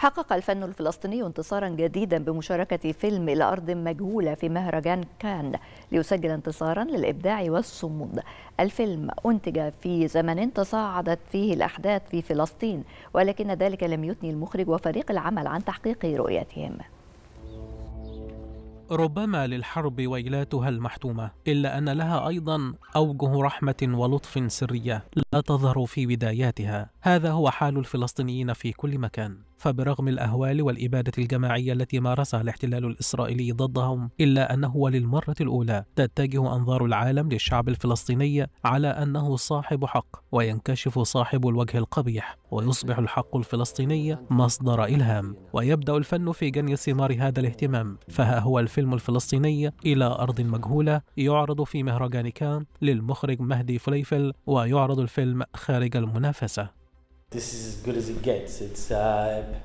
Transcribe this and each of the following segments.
حقق الفن الفلسطيني انتصارا جديدا بمشاركة فيلم إلى أرض مجهولة في مهرجان كان ليسجل انتصارا للإبداع والصمود الفيلم أنتج في زمن تصاعدت فيه الأحداث في فلسطين ولكن ذلك لم يثني المخرج وفريق العمل عن تحقيق رؤيتهم ربما للحرب ويلاتها المحتومة إلا أن لها أيضا أوجه رحمة ولطف سرية لا تظهر في بداياتها هذا هو حال الفلسطينيين في كل مكان فبرغم الأهوال والإبادة الجماعية التي مارسها الاحتلال الإسرائيلي ضدهم إلا أنه وللمرة الأولى تتجه أنظار العالم للشعب الفلسطيني على أنه صاحب حق وينكشف صاحب الوجه القبيح ويصبح الحق الفلسطيني مصدر إلهام ويبدأ الفن في جني ثمار هذا الاهتمام فها هو الفيلم الفلسطيني إلى أرض مجهولة يعرض في مهرجان كان للمخرج مهدي فليفل ويعرض الفيلم خارج المنافسة Uh,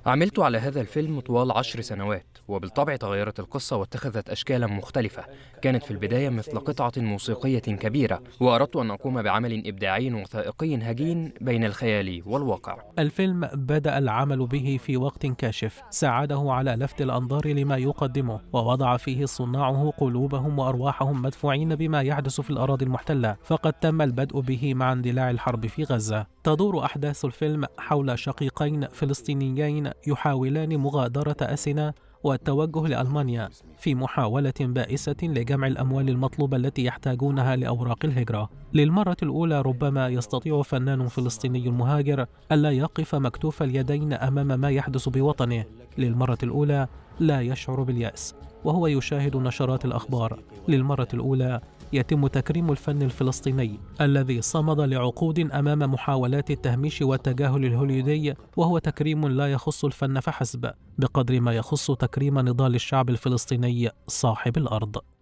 عملت على هذا الفيلم طوال عشر سنوات وبالطبع تغيرت القصة واتخذت أشكالا مختلفة كانت في البداية مثل قطعة موسيقية كبيرة وأردت أن أقوم بعمل إبداعي وثائقي هجين بين الخيال والواقع الفيلم بدأ العمل به في وقت كاشف ساعده على لفت الأنظار لما يقدمه ووضع فيه صناعه قلوبهم وأرواحهم مدفوعين بما يحدث في الأراضي المحتلة فقد تم البدء به مع اندلاع الحرب في غزة تدور أحداث الفيلم حول شقيقين فلسطينيين يحاولان مغادرة أسينا والتوجه لألمانيا في محاولة بائسة لجمع الأموال المطلوبة التي يحتاجونها لأوراق الهجرة للمرة الأولى ربما يستطيع فنان فلسطيني مهاجر ألا يقف مكتوف اليدين أمام ما يحدث بوطنه للمرة الأولى لا يشعر باليأس وهو يشاهد نشرات الأخبار للمرة الأولى يتم تكريم الفن الفلسطيني الذي صمد لعقود أمام محاولات التهميش والتجاهل الهوليودي وهو تكريم لا يخص الفن فحسب بقدر ما يخص تكريم نضال الشعب الفلسطيني صاحب الأرض